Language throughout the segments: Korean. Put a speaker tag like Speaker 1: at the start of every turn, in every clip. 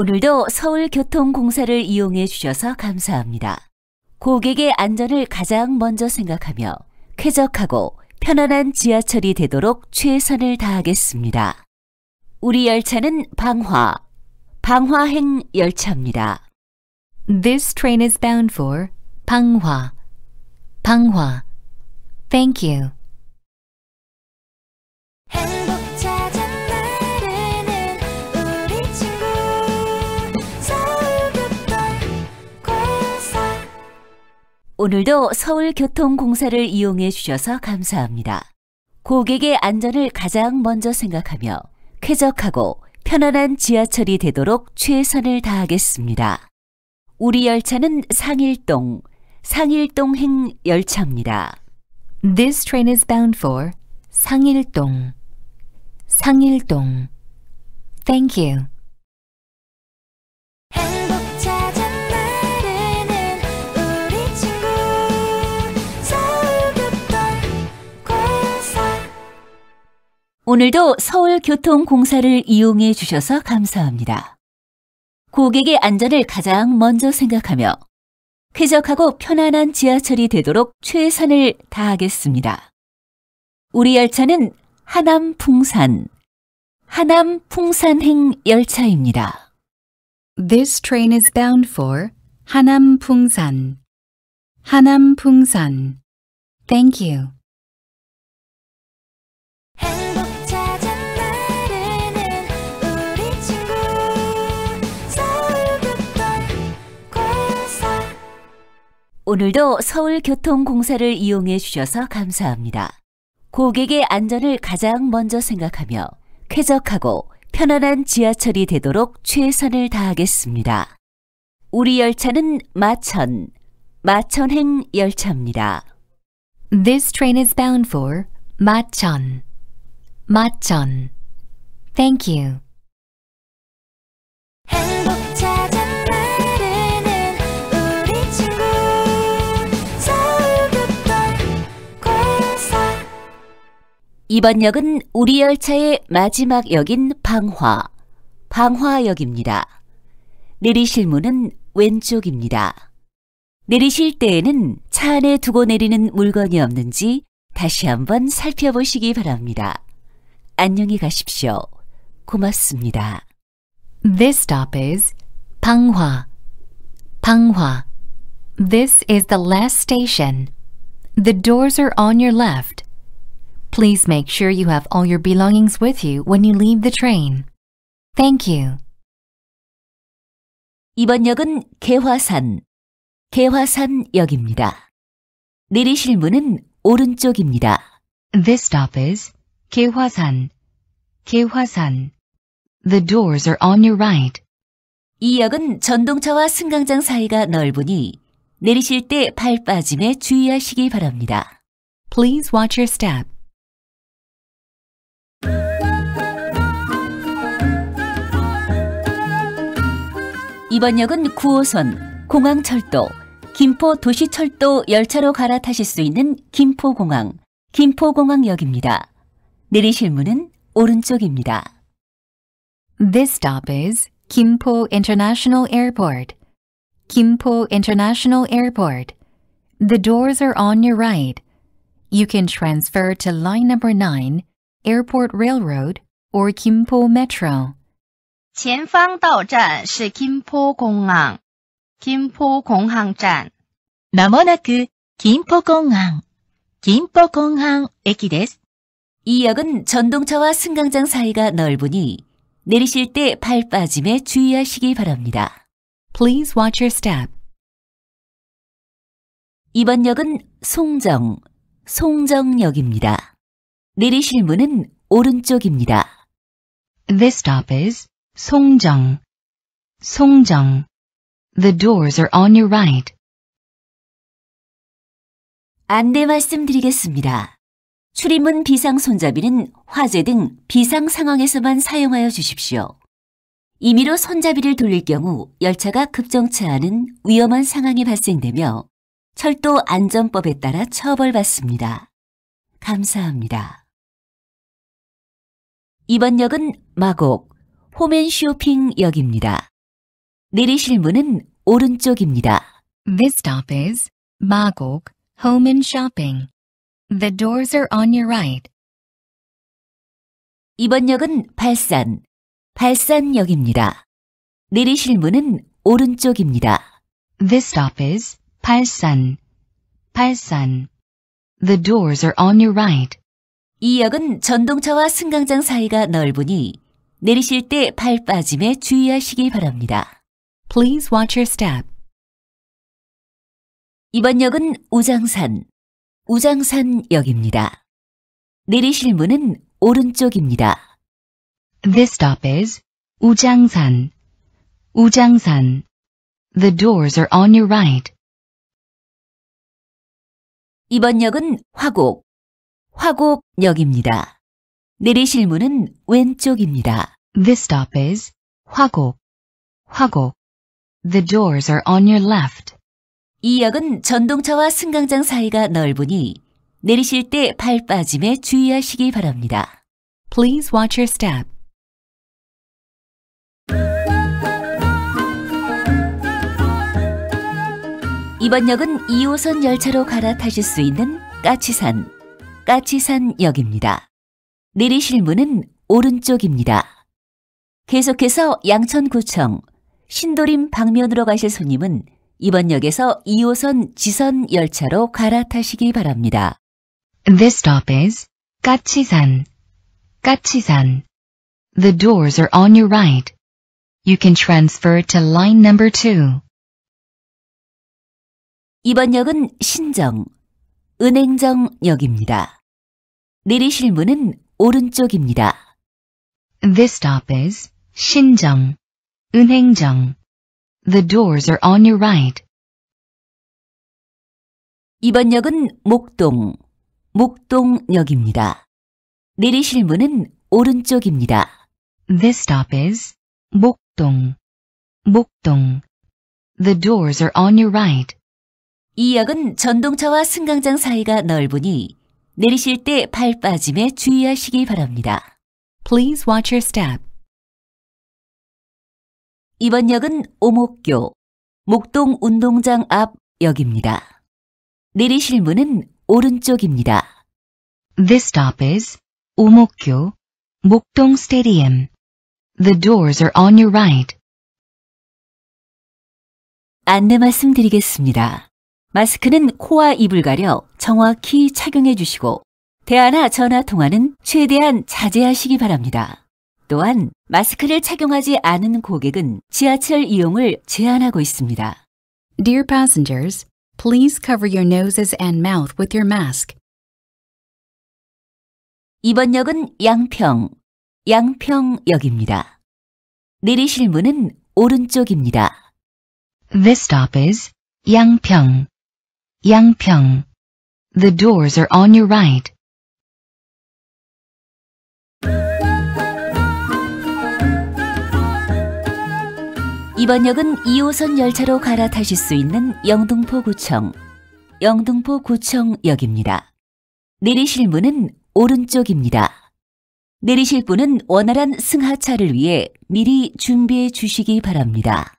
Speaker 1: 오늘도 서울교통공사를 이용해 주셔서 감사합니다. 고객의 안전을 가장 먼저 생각하며 쾌적하고 편안한 지하철이 되도록 최선을 다하겠습니다. 우리 열차는 방화, 방화행 열차입니다. This train is bound for 방화, 방화. Thank you. 오늘도 서울교통공사를 이용해 주셔서 감사합니다. 고객의 안전을 가장 먼저 생각하며 쾌적하고 편안한 지하철이 되도록 최선을 다하겠습니다. 우리 열차는 상일동, 상일동행 열차입니다. This train is bound for 상일동, 상일동. Thank you. 오늘도 서울교통공사를 이용해 주셔서 감사합니다. 고객의 안전을 가장 먼저 생각하며 쾌적하고 편안한 지하철이 되도록 최선을 다하겠습니다. 우리 열차는 하남 풍산, 하남 풍산행 열차입니다. This train is bound for 하남 풍산. 하남 풍산. Thank you. 오늘도 서울교통공사를 이용해 주셔서 감사합니다. 고객의 안전을 가장 먼저 생각하며 쾌적하고 편안한 지하철이 되도록 최선을 다하겠습니다. 우리 열차는 마천, 마천행 열차입니다. This train is bound for 마천, 마천. Thank you. 이번 역은 우리 열차의 마지막 역인 방화, 방화역입니다. 내리실 문은 왼쪽입니다. 내리실 때에는 차 안에 두고 내리는 물건이 없는지 다시 한번 살펴보시기 바랍니다. 안녕히 가십시오. 고맙습니다. This stop is 방화, 방화. This is the last station. The doors are on your left. Please make sure you have all your belongings with you when you leave the train. Thank you. 이번 역은 개화산, 개화산역입니다. 내리실 문은 오른쪽입니다. This stop is 개화산, 개화산. The doors are on your right. 이 역은 전동차와 승강장 사이가 넓으니 내리실 때 발 빠짐에 주의하시기 바랍니다. Please watch your step. 이번 역은 9호선 공항철도 김포 도시철도 열차로 갈아타실 수 있는 김포공항 김포공항역입니다. 내리실 문은 오른쪽입니다. This stop is 김포 International Airport. 김포 International Airport. The doors are on your right. You can transfer to line number 9 Airport
Speaker 2: Railroad or
Speaker 1: Gimpo Metro.
Speaker 2: 前方到站是 김포공항, 김포공항站. まもなく 김포공항, 김포공항駅です. 이 역은 전동차와
Speaker 1: 승강장 사이가 넓으니 내리실 때 발 빠짐에 주의하시기 바랍니다. Please watch your step. 이번 역은 송정, 송정역입니다. 내리실 문은 오른쪽입니다. This stop is 송정. 송정. The doors are on your right. 안내 말씀드리겠습니다. 출입문 비상 손잡이는 화재 등 비상 상황에서만 사용하여 주십시오. 임의로 손잡이를 돌릴 경우 열차가 급정차하는 위험한 상황이 발생되며 철도 안전법에 따라 처벌받습니다. 감사합니다. 이번 역은 마곡, 호맨쇼핑역입니다. 내리실 문은 오른쪽입니다. This stop is 마곡, Homan Shopping. The doors are on your right. 이번 역은 발산, 발산역입니다. 내리실 문은 오른쪽입니다. This stop is 발산, 발산. The doors are on your right. 이 역은 전동차와 승강장 사이가 넓으니 내리실 때 발 빠짐에 주의하시기 바랍니다. Please watch your step. 이번 역은 우장산, 우장산역입니다. 내리실 문은 오른쪽입니다. This stop is 우장산, 우장산. The doors are on your right. 이번 역은 화곡, 화곡역입니다. 내리실 문은 왼쪽입니다. This stop is 화곡. 화곡. The doors are on your left. 이 역은 전동차와 승강장 사이가 넓으니 내리실 때 발 빠짐에 주의하시기 바랍니다. Please watch your step. 이번 역은 2호선 열차로 갈아타실 수 있는 까치산 까치산역입니다. 내리실 문은 오른쪽입니다. 계속해서 양천구청, 신도림 방면으로 가실 손님은 이번 역에서 2호선 지선 열차로 갈아타시기 바랍니다. This stop is 까치산. 까치산. The doors are on your right. You can transfer to line number 2. 이번 역은 신정, 은행정역입니다. 내리실 문은 오른쪽입니다. This stop is 신정, 은행정. The doors are on your right. 이번 역은 목동, 목동역입니다. 내리실 문은 오른쪽입니다. This stop is 목동, 목동. The doors are on your right. 이 역은 전동차와 승강장 사이가 넓으니 내리실 때팔 빠짐에 주의하시기 바랍니다. Please watch your step. 이번 역은 오목교, 목동 운동장 앞 역입니다. 내리실 문은 오른쪽입니다. This stop is 오목교, 목동 스테디움. The doors are on your right. 안내 말씀드리겠습니다. 마스크는 코와 입을 가려 정확히 착용해 주시고 대화나 전화 통화는 최대한 자제하시기 바랍니다. 또한 마스크를 착용하지 않은 고객은 지하철 이용을 제한하고 있습니다. Dear passengers, please cover your noses and mouth with your mask. 이번 역은 양평, 양평역입니다. 내리실 문은 오른쪽입니다. This stop is 양평. 양평. The doors are on your right. 이번 역은 2호선 열차로 갈아타실 수 있는 영등포구청, 영등포구청역입니다. 내리실 문은 오른쪽입니다. 내리실 분은 원활한 승하차를 위해 미리 준비해 주시기 바랍니다.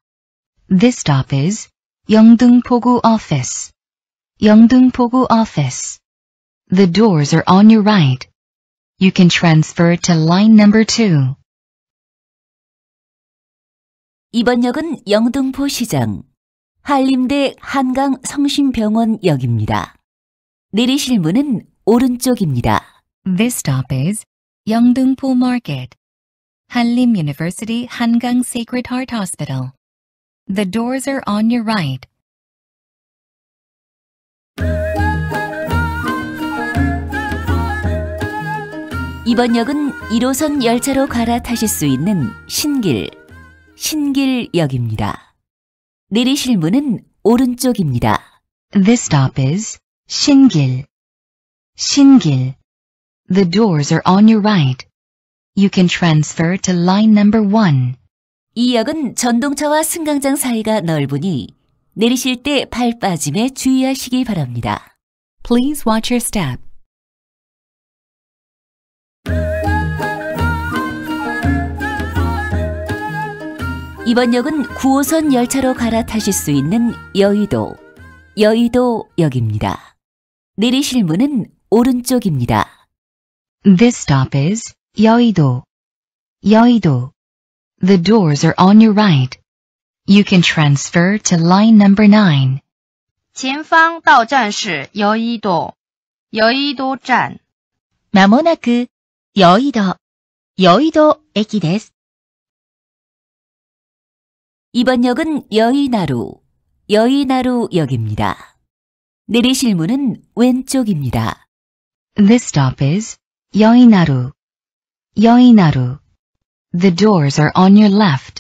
Speaker 1: This stop is 영등포구 office. Yeongdungpogu office. The doors are on your right. You can transfer to line number 2. 이번 역은 영등포 시장, 한림대 한강 내리실 문은 오른쪽입니다. This stop is Yeongdeungpo Market, Hanlim University Hangang Sacred Heart Hospital. The doors are on your right. 이번 역은 1호선 열차로 갈아타실 수 있는 신길, 신길역입니다. 내리실 문은 오른쪽입니다. This stop is 신길. 신길. The doors are on your right. You can transfer to line number 1. 이 역은 전동차와 승강장 사이가 넓으니 내리실 때 발 빠짐에 주의하시기 바랍니다. Please watch your step. 이번 역은 9호선 열차로 갈아타실 수 있는 여의도, 여의도역입니다. 내리실 문은 오른쪽입니다. This stop is 여의도, 여의도. The doors are on your right. You can transfer to line number 9.
Speaker 2: 前方到站是여의도, 여의도站.
Speaker 1: まもなく 여의도, 여의도 駅です. 이번 역은 여의나루, 여의나루역입니다. 내리실 문은 왼쪽입니다. This stop is 여의나루, 여의나루. The doors are on your left.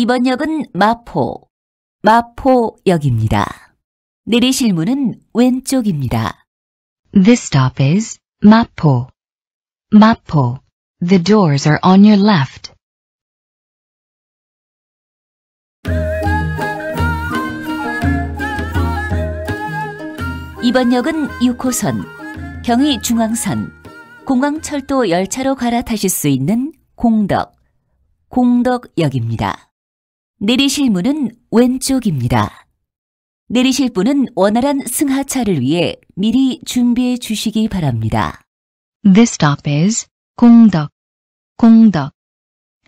Speaker 1: 이번 역은 마포, 마포역입니다. 내리실 문은 왼쪽입니다. This stop is 마포. 마포. The doors are on your left. 이번 역은 6호선, 경의 중앙선, 공항철도 열차로 갈아타실 수 있는 공덕, 공덕역입니다. 내리실 문은 왼쪽입니다. 내리실 분은 원활한 승하차를 위해 미리 준비해 주시기 바랍니다. This stop is 공덕, 공덕.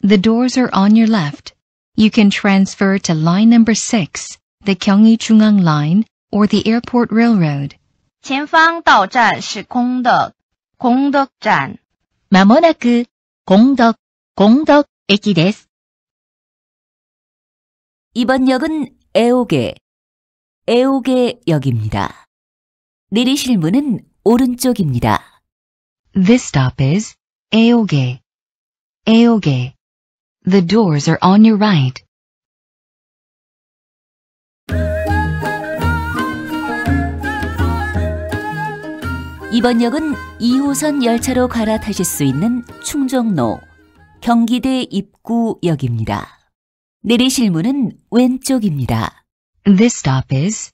Speaker 1: The doors are on your left. You can transfer to line number 6, the 경의 중앙 line or the airport railroad.
Speaker 2: 前方到站是공덕、공덕站。まもなく、공덕、공덕駅です。
Speaker 1: 이번 역은 에오게, 에오게 역입니다. 내리실 문은 오른쪽입니다. This stop is 애옥의 애옥의 The doors are on your right. 이번 역은 2호선 열차로 갈아타실 수 있는 충정로 경기대 입구역입니다. 내리실 문은 왼쪽입니다. This stop is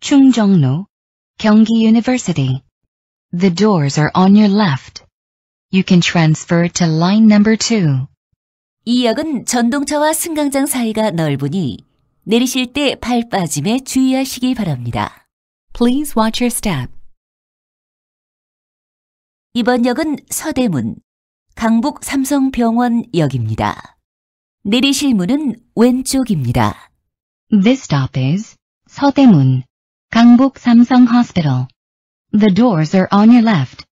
Speaker 1: 충정로, 경기 University. The doors are on your left. You can transfer to line number 2. 이 역은 전동차와 승강장 사이가 넓으니 내리실 때 발 빠짐에 주의하시기 바랍니다. Please watch your step. 이번 역은 서대문, 강북 삼성병원역입니다. 내리실 문은 왼쪽입니다. This stop is 서대문, 강북 삼성 Hospital. The doors are on your left.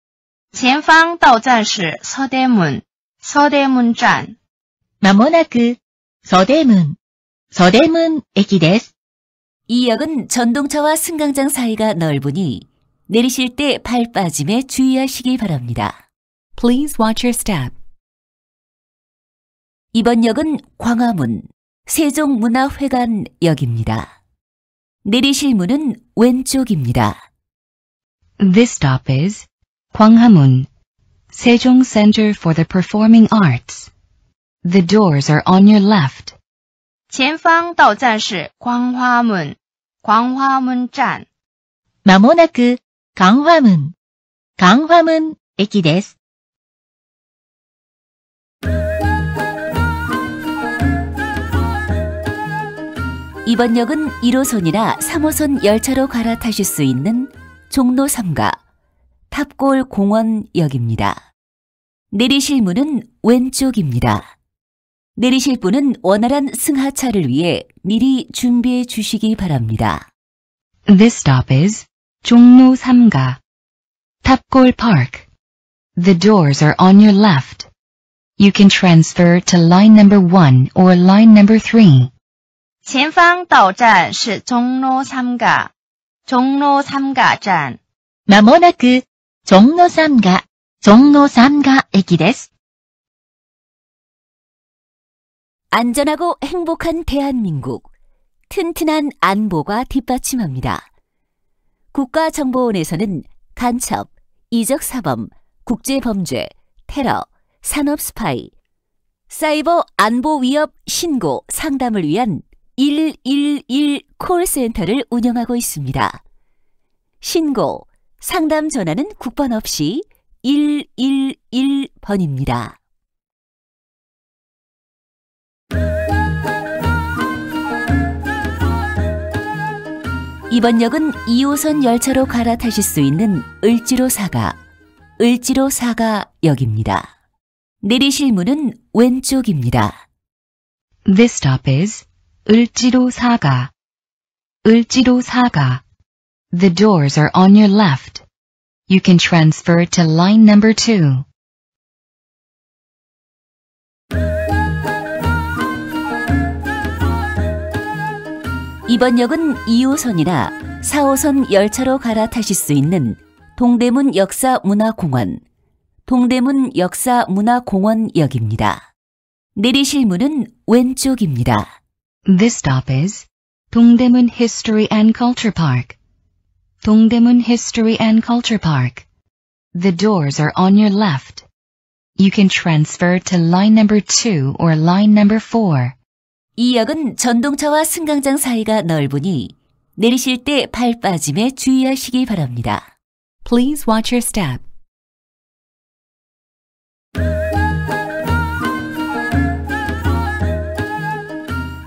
Speaker 2: 前方到站是 서대문, 서대문站. まもなく 서대문, 서대문 駅です.이 역은 전동차와
Speaker 1: 승강장 사이가 넓으니 내리실 때 발 빠짐에 주의하시기 바랍니다. Please watch your step. 이번 역은 광화문 세종문화회관역입니다. 내리실 문은 왼쪽입니다. This stop is 광화문 Sejong Center for the Performing Arts. The doors are on your
Speaker 2: left. 前方到站是광화문、광화문站。まもなく、광화문、광화문駅です。
Speaker 1: 이번 역은 1호선이라 3호선 열차로 갈아타실 수 있는 종로 3가 탑골 공원역입니다. 내리실 문은 왼쪽입니다. 내리실 분은 원활한 승하차를 위해 미리 준비해 주시기 바랍니다. This stop is 종로 3가 탑골 Park. The doors are on your left. You can transfer to line number 1 or line number 3.
Speaker 2: 前方到站是 종로 3가, 종로 3가
Speaker 1: 站.まもなく 종로 3가, 종로 3가 駅です. 안전하고 행복한 대한민국. 튼튼한 안보가 뒷받침합니다. 국가정보원에서는 간첩, 이적사범, 국제범죄, 테러, 산업 스파이, 사이버 안보 위협 신고 상담을 위한 111 콜센터를 운영하고 있습니다. 신고, 상담 전화는 국번 없이 111번입니다. 이번 역은 2호선 열차로 갈아타실 수 있는 을지로 사가, 을지로 사가역입니다. 내리실 문은 왼쪽입니다. This stop is 을지로 사가. 을지로 사가. The doors are on your left. You can transfer to line number 2. 이번 역은 2호선이라 4호선 열차로 갈아타실 수 있는 동대문 역사문화공원, 동대문 역사문화공원역입니다. 내리실 문은 왼쪽입니다. This stop is Dongdaemun History and Culture Park. Dongdaemun History and Culture Park. The doors are on your left. You can transfer to line number 2 or line number 4. 이 역은 전동차와 승강장 사이가 넓으니 내리실 때팔 빠짐에 주의하시기 바랍니다. Please watch your step.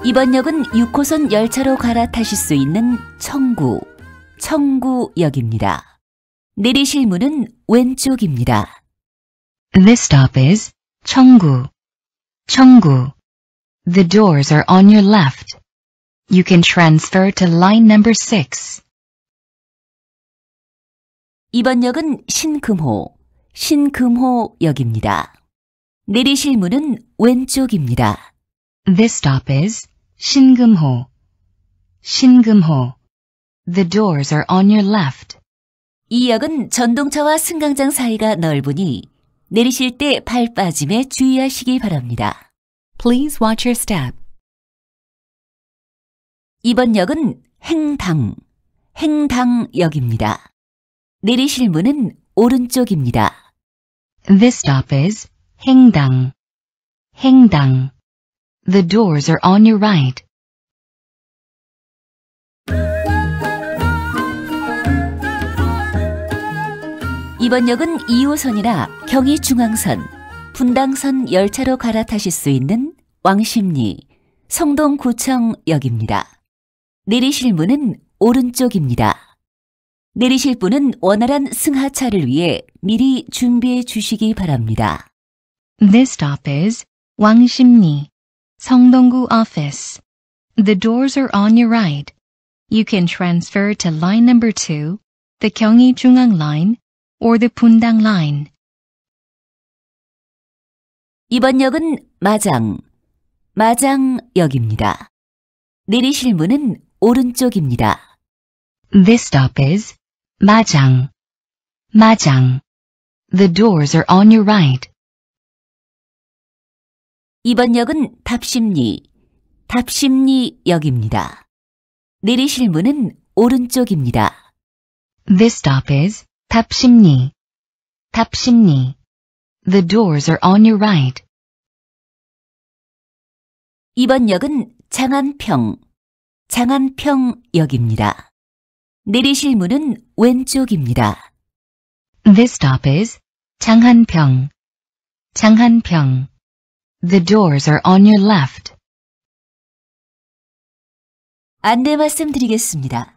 Speaker 1: 이번 역은 6호선 열차로 갈아타실 수 있는 청구, 청구역입니다. 내리실 문은 왼쪽입니다. This stop is 청구, 청구. The doors are on your left. You can transfer to line number 6. 이번 역은 신금호, 신금호역입니다. 내리실 문은 왼쪽입니다. This stop is 신금호, 신금호. The doors are on your left. 이 역은 전동차와 승강장 사이가 넓으니 내리실 때 발 빠짐에 주의하시기 바랍니다. Please watch your step. 이번 역은 행당, 행당역입니다. 내리실 문은 오른쪽입니다. This stop is 행당, 행당. The doors are on your right. 이번 역은 2호선이라 경의 중앙선, 분당선 열차로 갈아타실 수 있는 왕십리, 성동구청역입니다. 내리실 문은 오른쪽입니다. 내리실 분은 원활한 승하차를 위해 미리 준비해 주시기 바랍니다. This stop is 왕십리. Songdonggu office. The doors are on your right. You can transfer to line number 2, the Gyeonggi Jungang line or the Bundang line. 이번 역은 마장, 마장역입니다. 내리실 문은 오른쪽입니다. This stop is 마장, 마장. The doors are on your right. 이번 역은 답심리, 답심리역입니다. 내리실 문은 오른쪽입니다. This stop is 답심리. 답심리. The doors are on your right. 이번 역은 장안평, 장안평역입니다. 내리실 문은 왼쪽입니다. This stop is 장한평, 장한평. The doors are on your left. 안내 말씀드리겠습니다.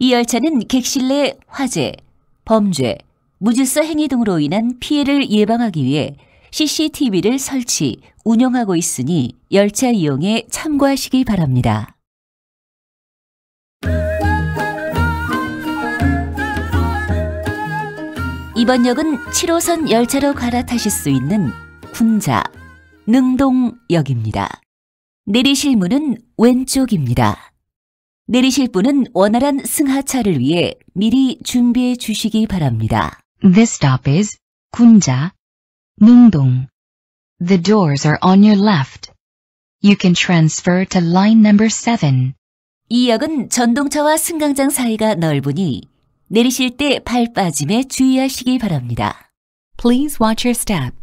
Speaker 1: 이 열차는 객실 내 화재, 범죄, 무질서 행위 등으로 인한 피해를 예방하기 위해 CCTV를 설치, 운영하고 있으니 열차 이용에 참고하시기 바랍니다. 이번 역은 7호선 열차로 갈아타실 수 있는 군자, 능동역입니다. 내리실 문은 왼쪽입니다. 내리실 분은 원활한 승하차를 위해 미리 준비해 주시기 바랍니다. t h i stop is 군자, 능동. The doors are on your left. You can transfer to line number 7. 이 역은 전동차와 승강장 사이가 넓으니 내리실 때발 빠짐에 주의하시기 바랍니다. Please watch your step.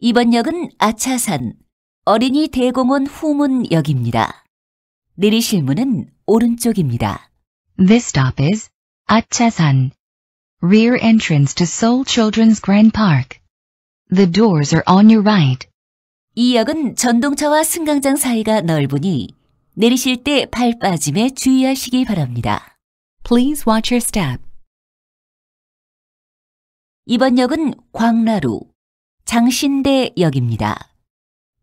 Speaker 1: 이번 역은 아차산, 어린이 대공원 후문역입니다. 내리실 문은 오른쪽입니다. This stop is 아차산, rear entrance to Seoul Children's Grand Park. The doors are on your right. 이 역은 전동차와 승강장 사이가 넓으니 내리실 때 발 빠짐에 주의하시기 바랍니다. Please watch your step. 이번 역은 광라루, 장신대역입니다.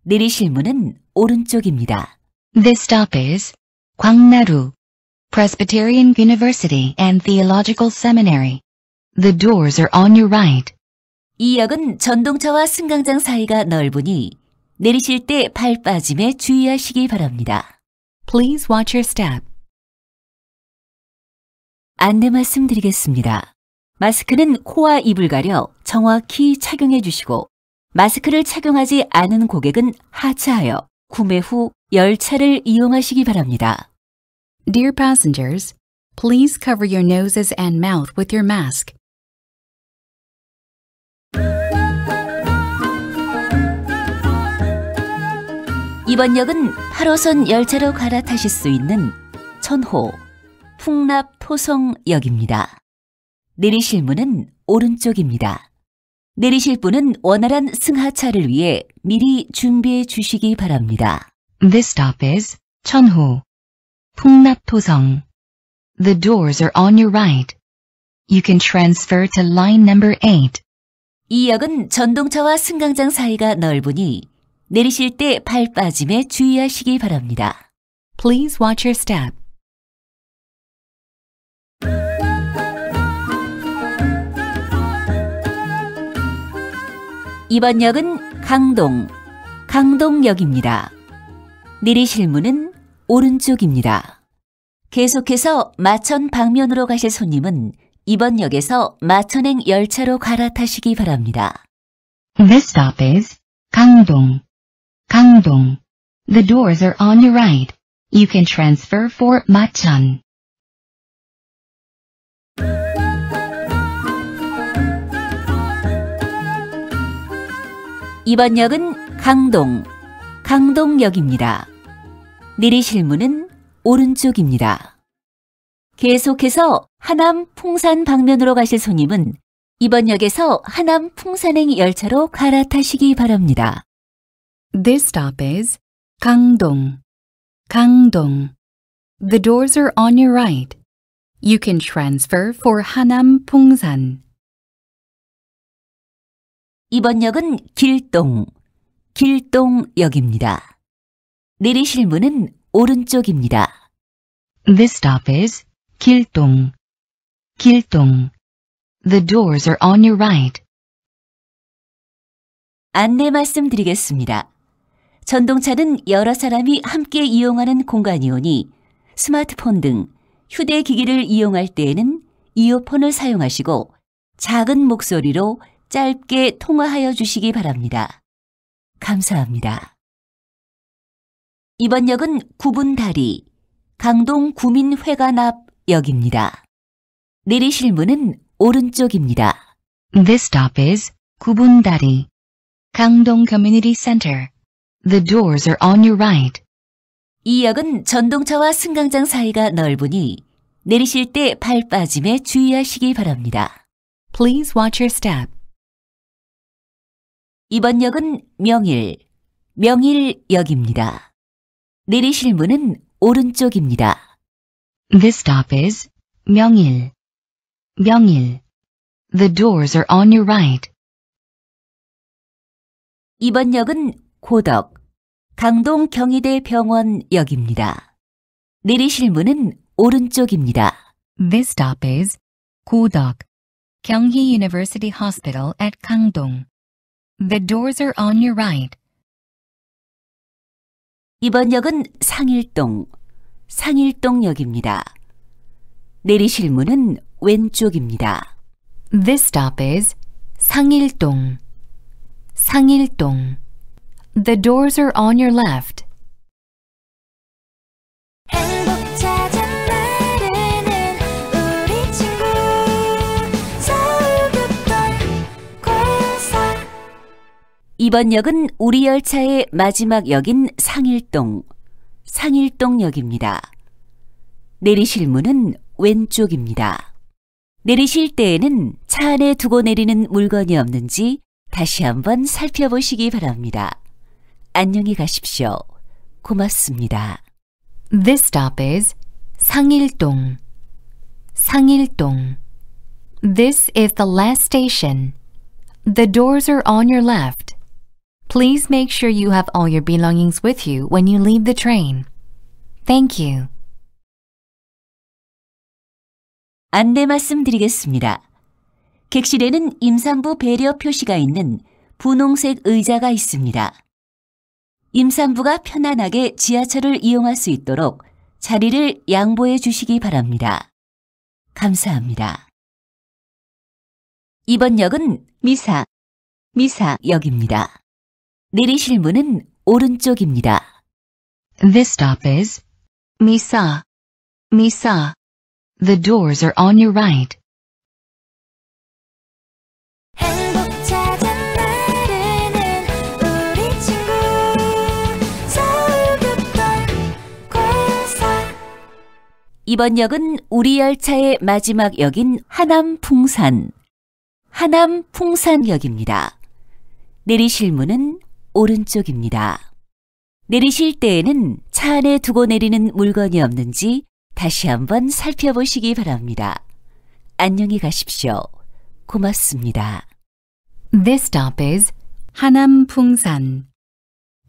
Speaker 1: 내리실 문은 오른쪽입니다. This stop is 광나루 Presbyterian University and Theological Seminary. The doors are on your right. 이 역은 전동차와 승강장 사이가 넓으니 내리실 때 발 빠짐에 주의하시기 바랍니다. Please watch your step. 안내 말씀드리겠습니다. 마스크는 코와 입을 가려 정확히 착용해 주시고 마스크를 착용하지 않은 고객은 하차하여 구매 후 열차를 이용하시기 바랍니다. Dear passengers, please cover your noses and mouth with your mask. 이번 역은 8호선 열차로 갈아타실 수 있는 천호 풍납 토성역입니다. 내리실 문은 오른쪽입니다. 내리실 분은 원활한 승하차를 위해 미리 준비해 주시기 바랍니다. This stop is 천호, 풍납토성. The doors are on your right. You can transfer to line number 8. 이 역은 전동차와 승강장 사이가 넓으니 내리실 때 발 빠짐에 주의하시기 바랍니다. Please watch your step. 이번 역은 강동, 강동역입니다. 내리실 문은 오른쪽입니다. 계속해서 마천 방면으로 가실 손님은 이번 역에서 마천행 열차로 갈아타시기 바랍니다. This stop is 강동. 강동. The doors are on your right. You can transfer for 마천. 이번 역은 강동, 강동역입니다. 내리실 문은 오른쪽입니다. 계속해서 하남 풍산 방면으로 가실 손님은 이번 역에서 하남 풍산행 열차로 갈아타시기 바랍니다. This stop is 강동, 강동. The doors are on your right. You can transfer for h a n a 이번 역은 길동, 길동역입니다. 내리실 문은 오른쪽입니다. This stop is 길동, 길동. The doors are on your right. 안내 말씀드리겠습니다. 전동차는 여러 사람이 함께 이용하는 공간이오니 스마트폰 등 휴대기기를 이용할 때에는 이어폰을 사용하시고 작은 목소리로 짧게 통화하여 주시기 바랍니다. 감사합니다. 이번 역은 구분다리, 강동 구민회관 앞 역입니다. 내리실 문은 오른쪽입니다. This stop is 구분다리, 강동 Community Center. The doors are on your right. 이 역은 전동차와 승강장 사이가 넓으니 내리실 때 발 빠짐에 주의하시기 바랍니다. Please watch your step. 이번 역은 명일, 명일역입니다. 내리실 문은 오른쪽입니다. This stop is 명일, 명일. The doors are on your right. 이번 역은 고덕, 강동 경희대 병원역입니다. 내리실 문은 오른쪽입니다. This stop is 고덕, 경희 University Hospital at 강동. The doors are on your right. 이번 역은 상일동, 상일동역입니다. 내리실 문은 왼쪽입니다. This stop is 상일동, 상일동. The doors are on your left. 이번 역은 우리 열차의 마지막 역인 상일동, 상일동역입니다. 내리실 문은 왼쪽입니다. 내리실 때에는 차 안에 두고 내리는 물건이 없는지 다시 한번 살펴보시기 바랍니다. 안녕히 가십시오. 고맙습니다. This stop is 상일동. 상일동. This is the last station. The doors are on your left. Please make sure you have all your belongings with you when you leave the train. Thank you. 안내 말씀드리겠습니다. 객실에는 임산부 배려 표시가 있는 분홍색 의자가 있습니다. 임산부가 편안하게 지하철을 이용할 수 있도록 자리를 양보해 주시기 바랍니다. 감사합니다. 이번 역은 미사, 미사역입니다. 내리실 문은 오른쪽입니다. This stop is Misa. Misa. The doors are on your right. 이번 역은 우리 열차의 마지막 역인 하남 풍산, 하남 풍산역입니다. 내리실 문은 오른쪽입니다. 내리실 때에는 차 안에 두고 내리는 물건이 없는지 다시 한번 살펴보시기 바랍니다. 안녕히 가십시오. 고맙습니다. This stop is 하남풍산.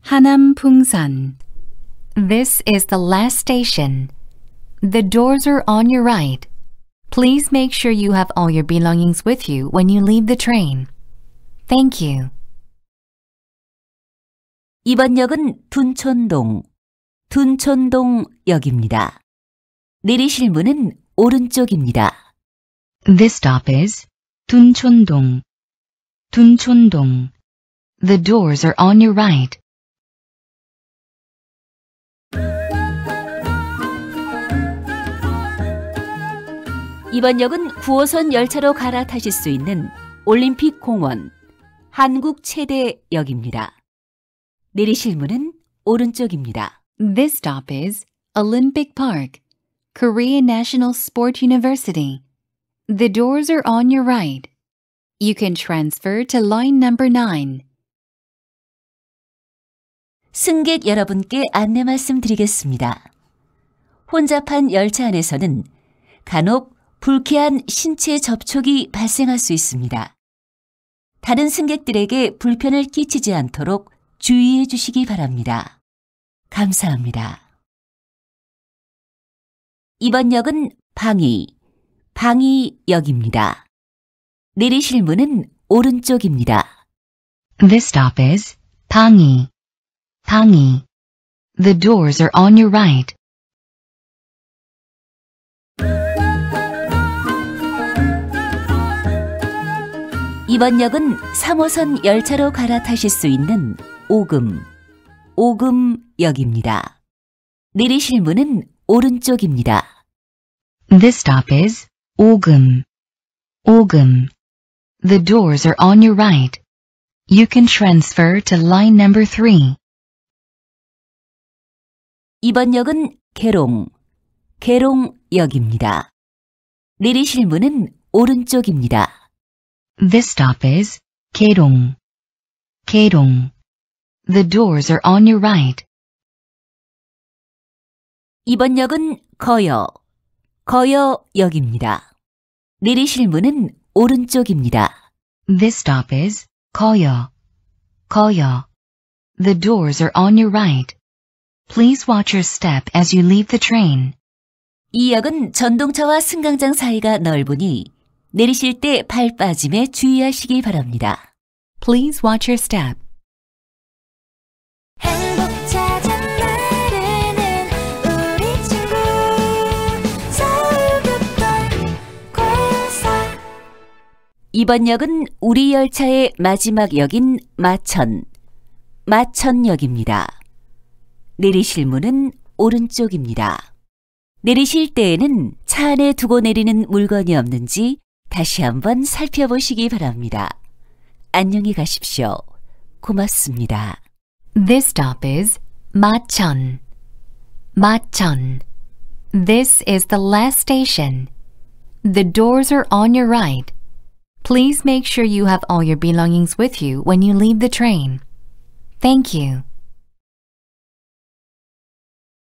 Speaker 1: 하남풍산. This is the last station. The doors are on your right. Please make sure you have all your belongings with you when you leave the train. Thank you. 이번 역은 둔촌동, 둔촌동역입니다. 내리실 문은 오른쪽입니다. This stop is 둔촌동, 둔촌동. The doors are on your right. 이번 역은 9호선 열차로 갈아타실 수 있는 올림픽 공원 한국 최대 역입니다. 내리실 문은 오른쪽입니다. This stop is Olympic Park, Korea National Sport University. The doors are on your right. You can transfer to line number 9. 승객 여러분께 안내 말씀드리겠습니다. 혼잡한 열차 안에서는 간혹 불쾌한 신체 접촉이 발생할 수 있습니다. 다른 승객들에게 불편을 끼치지 않도록 주의해 주시기 바랍니다. 감사합니다. 이번 역은 방이, 방이역입니다. 내리실 문은 오른쪽입니다. This stop is 방이, 방이. The doors are on your right. 이번 역은 3호선 열차로 갈아타실 수 있는 오금, 오금역입니다. 내리실 문은 오른쪽입니다. This stop is 오금, 오금. The doors are on your right. You can transfer to line number 3. 이번 역은 계롱, 계롱역입니다. 내리실 문은 오른쪽입니다. This stop is 계롱, 계롱. The doors are on your right. 이번 역은 거여, 내리실 문은 오른쪽입니다. This stop is 거여, 거여. The doors are on your right. Please watch your step as you leave the train. 이 역은 전동차와 승강장 사이가 넓으니 내리실 때 빠짐에 주의하시기 바랍니다. Please watch your step 이번 역은 우리 열차의 마지막 역인 마천, 마천역입니다. 내리실 문은 오른쪽입니다. 내리실 때에는 차 안에 두고 내리는 물건이 없는지 다시 한번 살펴보시기 바랍니다. 안녕히 가십시오. 고맙습니다. This stop is 마천. 마천. This is the last station. The doors are on your right. Please make sure you have all your belongings with you when you leave the train. Thank you.